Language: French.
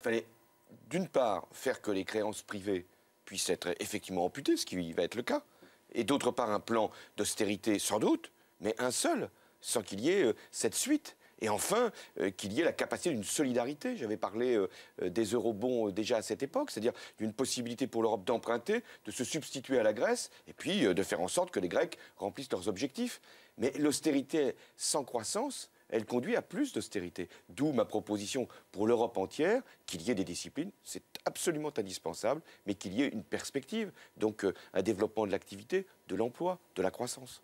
Il fallait d'une part faire que les créances privées puissent être effectivement amputées, ce qui va être le cas, et d'autre part un plan d'austérité sans doute, mais un seul, sans qu'il y ait euh, cette suite. Et enfin, euh, qu'il y ait la capacité d'une solidarité. J'avais parlé euh, des eurobonds déjà à cette époque, c'est-à-dire d'une possibilité pour l'Europe d'emprunter, de se substituer à la Grèce, et puis de faire en sorte que les Grecs remplissent leurs objectifs. Mais l'austérité sans croissance, elle conduit à plus d'austérité. D'où ma proposition pour l'Europe entière qu'il y ait des disciplines, c'est absolument indispensable, mais qu'il y ait une perspective, donc euh, un développement de l'activité, de l'emploi, de la croissance.